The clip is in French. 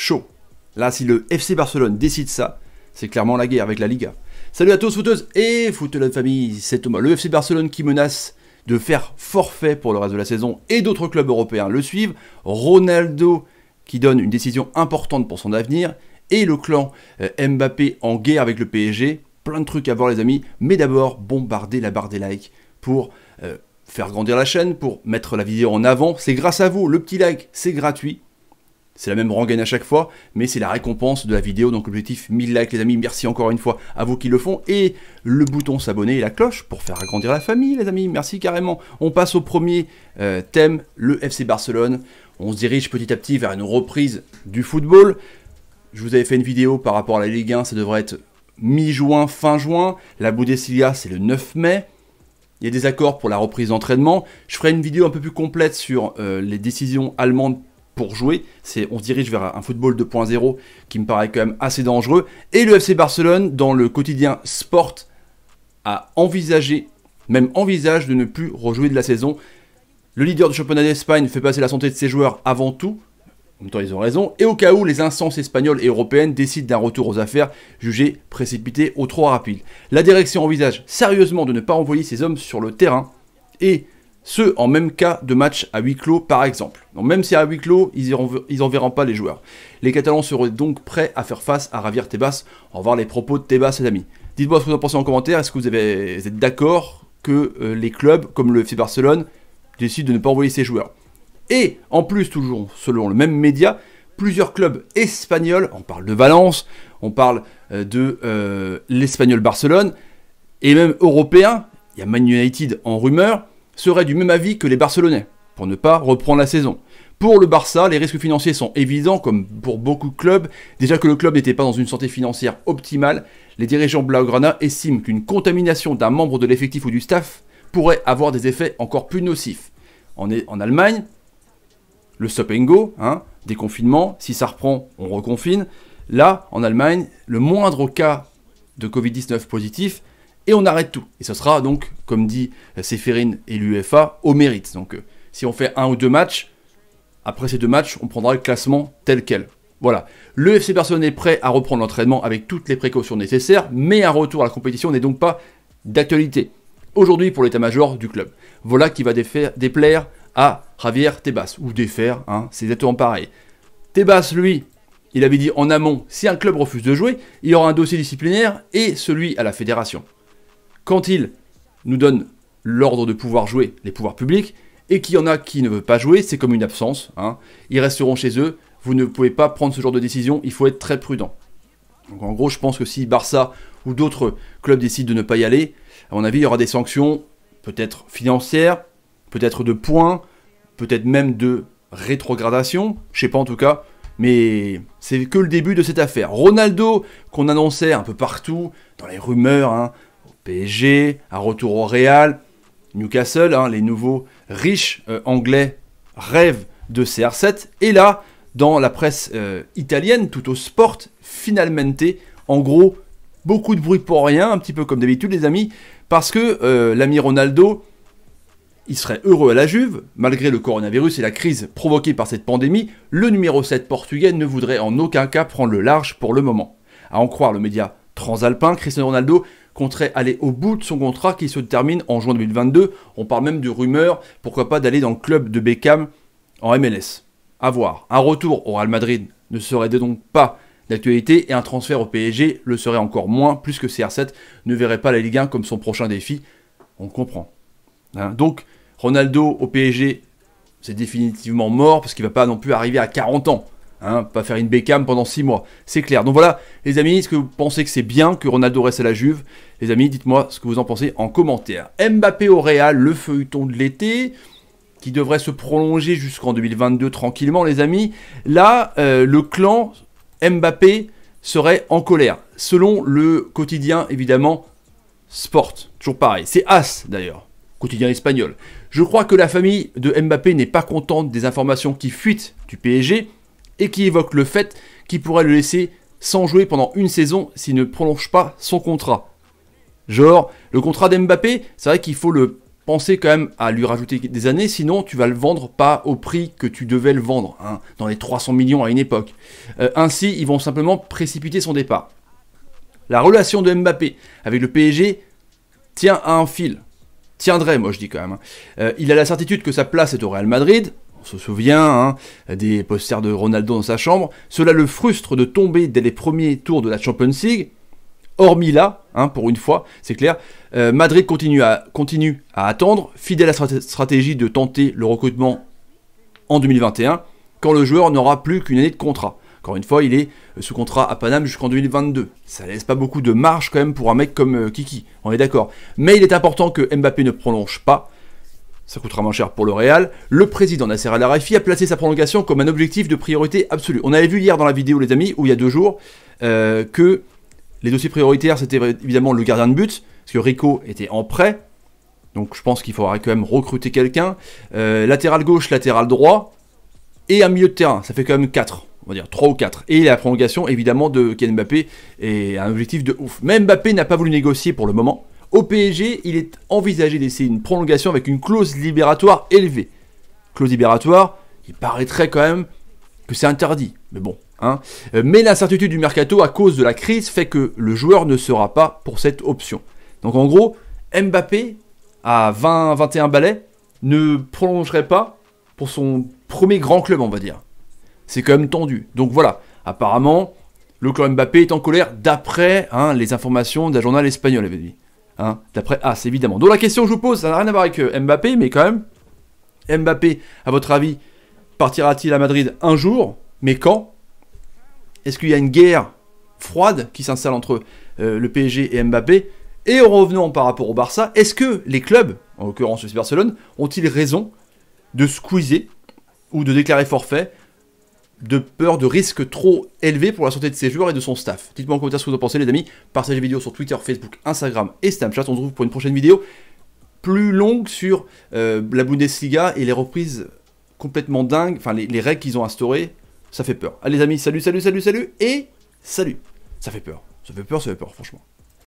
chaud. Là, si le FC Barcelone décide ça, c'est clairement la guerre avec la Liga. Salut à tous, footeuses et de famille, c'est Thomas. Le FC Barcelone qui menace de faire forfait pour le reste de la saison et d'autres clubs européens le suivent. Ronaldo qui donne une décision importante pour son avenir et le clan euh, Mbappé en guerre avec le PSG. Plein de trucs à voir les amis, mais d'abord bombarder la barre des likes pour euh, faire grandir la chaîne, pour mettre la vidéo en avant. C'est grâce à vous, le petit like, c'est gratuit. C'est la même rengaine à chaque fois, mais c'est la récompense de la vidéo. Donc l'objectif 1000 likes les amis, merci encore une fois à vous qui le font. Et le bouton s'abonner et la cloche pour faire agrandir la famille les amis, merci carrément. On passe au premier euh, thème, le FC Barcelone. On se dirige petit à petit vers une reprise du football. Je vous avais fait une vidéo par rapport à la Ligue 1, ça devrait être mi-juin, fin juin. La Boudessilia c'est le 9 mai. Il y a des accords pour la reprise d'entraînement. Je ferai une vidéo un peu plus complète sur euh, les décisions allemandes pour jouer. C'est, on se dirige vers un football 2.0 qui me paraît quand même assez dangereux. Et le FC Barcelone, dans le quotidien Sport, a envisagé, même envisage de ne plus rejouer de la saison. Le leader du championnat d'Espagne fait passer la santé de ses joueurs avant tout. En même temps, ils ont raison. Et au cas où les instances espagnoles et européennes décident d'un retour aux affaires jugé précipité ou trop rapide, la direction envisage sérieusement de ne pas envoyer ses hommes sur le terrain et ceux en même cas de match à huis clos, par exemple. Donc même si à huis clos, ils n'enverront pas les joueurs. Les Catalans seraient donc prêts à faire face à Javier Tebas. en revoir les propos de Tebas, les amis. Dites-moi ce que vous en pensez en commentaire. Est-ce que vous, êtes d'accord que euh, les clubs, comme le FC Barcelone, décident de ne pas envoyer ces joueurs Et, en plus, toujours selon le même média, plusieurs clubs espagnols, on parle de Valence, on parle euh, de euh, l'Espagnol Barcelone, et même européens, il y a Man United en rumeur, serait du même avis que les Barcelonais, pour ne pas reprendre la saison. Pour le Barça, les risques financiers sont évidents, comme pour beaucoup de clubs. Déjà que le club n'était pas dans une santé financière optimale, les dirigeants Blaugrana estiment qu'une contamination d'un membre de l'effectif ou du staff pourrait avoir des effets encore plus nocifs. En, e-, en Allemagne, le stop and go, hein, déconfinement, si ça reprend, on reconfine. Là, en Allemagne, le moindre cas de Covid-19 positif et on arrête tout. Et ce sera donc, comme dit Séphérine et l'UFA, au mérite. Donc euh, si on fait un ou deux matchs, après ces deux matchs, on prendra le classement tel quel. Voilà. Le FC Barcelone est prêt à reprendre l'entraînement avec toutes les précautions nécessaires, mais un retour à la compétition n'est donc pas d'actualité. Aujourd'hui pour l'état-major du club. Voilà qui va déplaire à Javier Tebas, ou défaire, hein, c'est exactement pareil. Tebas, lui, il avait dit en amont, si un club refuse de jouer, il y aura un dossier disciplinaire et celui à la fédération quand ils nous donnent l'ordre de pouvoir jouer les pouvoirs publics, et qu'il y en a qui ne veulent pas jouer, c'est comme une absence. Hein. Ils resteront chez eux, vous ne pouvez pas prendre ce genre de décision, il faut être très prudent. en gros, je pense que si Barça ou d'autres clubs décident de ne pas y aller, à mon avis, il y aura des sanctions, peut-être financières, peut-être de points, peut-être même de rétrogradation, je sais pas en tout cas, mais c'est que le début de cette affaire. Ronaldo, qu'on annonçait un peu partout, dans les rumeurs, hein, PSG, un retour au Real, Newcastle, hein, les nouveaux riches euh, anglais rêvent de CR7. Et là, dans la presse euh, italienne, tout au sport, finalmente, en gros, beaucoup de bruit pour rien, un petit peu comme d'habitude les amis, parce que euh, l'ami Ronaldo, il serait heureux à la Juve, malgré le coronavirus et la crise provoquée par cette pandémie, le numéro 7 portugais ne voudrait en aucun cas prendre le large pour le moment. À en croire le média transalpin, Cristiano Ronaldo compterait aller au bout de son contrat qui se termine en juin 2022. On parle même de rumeurs, pourquoi pas d'aller dans le club de Beckham en MLS. A voir. Un retour au Real Madrid ne serait donc pas d'actualité et un transfert au PSG le serait encore moins, plus que CR7 ne verrait pas la Ligue 1 comme son prochain défi. On comprend. Hein. donc, Ronaldo au PSG, c'est définitivement mort parce qu'il ne va pas non plus arriver à 40 ans. Hein, pas faire une Beckham pendant 6 mois, c'est clair. Donc voilà, les amis, est-ce que vous pensez que c'est bien que Ronaldo reste à la Juve Les amis, dites-moi ce que vous en pensez en commentaire. Mbappé au Real, le feuilleton de l'été, qui devrait se prolonger jusqu'en 2022 tranquillement, les amis. Là, euh, le clan Mbappé serait en colère, selon le quotidien, évidemment, Sport. Toujours pareil, c'est As d'ailleurs, quotidien espagnol. Je crois que la famille de Mbappé n'est pas contente des informations qui fuitent du PSG et qui évoque le fait qu'il pourrait le laisser sans jouer pendant une saison s'il ne prolonge pas son contrat. Genre, le contrat d'Mbappé, c'est vrai qu'il faut le penser quand même à lui rajouter des années, sinon tu vas le vendre pas au prix que tu devais le vendre, hein, dans les 300 millions à une époque. Euh, ainsi, ils vont simplement précipiter son départ. La relation de Mbappé avec le PSG tient à un fil. Tiendrait, moi je dis quand même. Hein. Euh, il a la certitude que sa place est au Real Madrid, on se souvient hein, des posters de Ronaldo dans sa chambre, cela le frustre de tomber dès les premiers tours de la Champions League, hormis là, hein, pour une fois, c'est clair, euh, Madrid continue à, attendre, fidèle à sa stratégie de tenter le recrutement en 2021, quand le joueur n'aura plus qu'une année de contrat. Encore une fois, il est euh, sous contrat à Paname jusqu'en 2022. Ça laisse pas beaucoup de marge quand même pour un mec comme euh, Kiki, on est d'accord. Mais il est important que Mbappé ne prolonge pas, ça coûtera moins cher pour le Real. Le président Nasser Al-Arafi a placé sa prolongation comme un objectif de priorité absolue. On avait vu hier dans la vidéo, les amis, ou il y a deux jours, euh, que les dossiers prioritaires, c'était évidemment le gardien de but, parce que Rico était en prêt. Donc je pense qu'il faudra quand même recruter quelqu'un. Euh, latéral gauche, latéral droit, et un milieu de terrain. Ça fait quand même 4 on va dire 3 ou 4. Et la prolongation, évidemment, de Ken Mbappé est un objectif de ouf. Mais Mbappé n'a pas voulu négocier pour le moment. Au PSG, il est envisagé d'essayer une prolongation avec une clause libératoire élevée. Clause libératoire, il paraîtrait quand même que c'est interdit, mais bon. Hein. Euh, mais l'incertitude du mercato à cause de la crise fait que le joueur ne sera pas pour cette option. Donc en gros, Mbappé, à 20-21 balais, ne prolongerait pas pour son premier grand club, on va dire. C'est quand même tendu. Donc voilà, apparemment, le club Mbappé est en colère d'après hein, les informations d'un journal espagnol, avait dit. Hein, d'après As, évidemment. Donc la question que je vous pose, ça n'a rien à voir avec euh, Mbappé, mais quand même, Mbappé, à votre avis, partira-t-il à Madrid un jour Mais quand Est-ce qu'il y a une guerre froide qui s'installe entre euh, le PSG et Mbappé Et en revenant par rapport au Barça, est-ce que les clubs, en l'occurrence le Barcelone, ont-ils raison de squeezer ou de déclarer forfait de peur de risques trop élevés pour la santé de ses joueurs et de son staff. Dites-moi en commentaire ce que vous en pensez les amis, partagez les vidéos sur Twitter, Facebook, Instagram et Snapchat. On se retrouve pour une prochaine vidéo plus longue sur euh, la Bundesliga et les reprises complètement dingues, enfin les, règles qu'ils ont instaurées, ça fait peur. Allez les amis, salut, salut, salut, salut et salut. Ça fait peur, ça fait peur, ça fait peur franchement.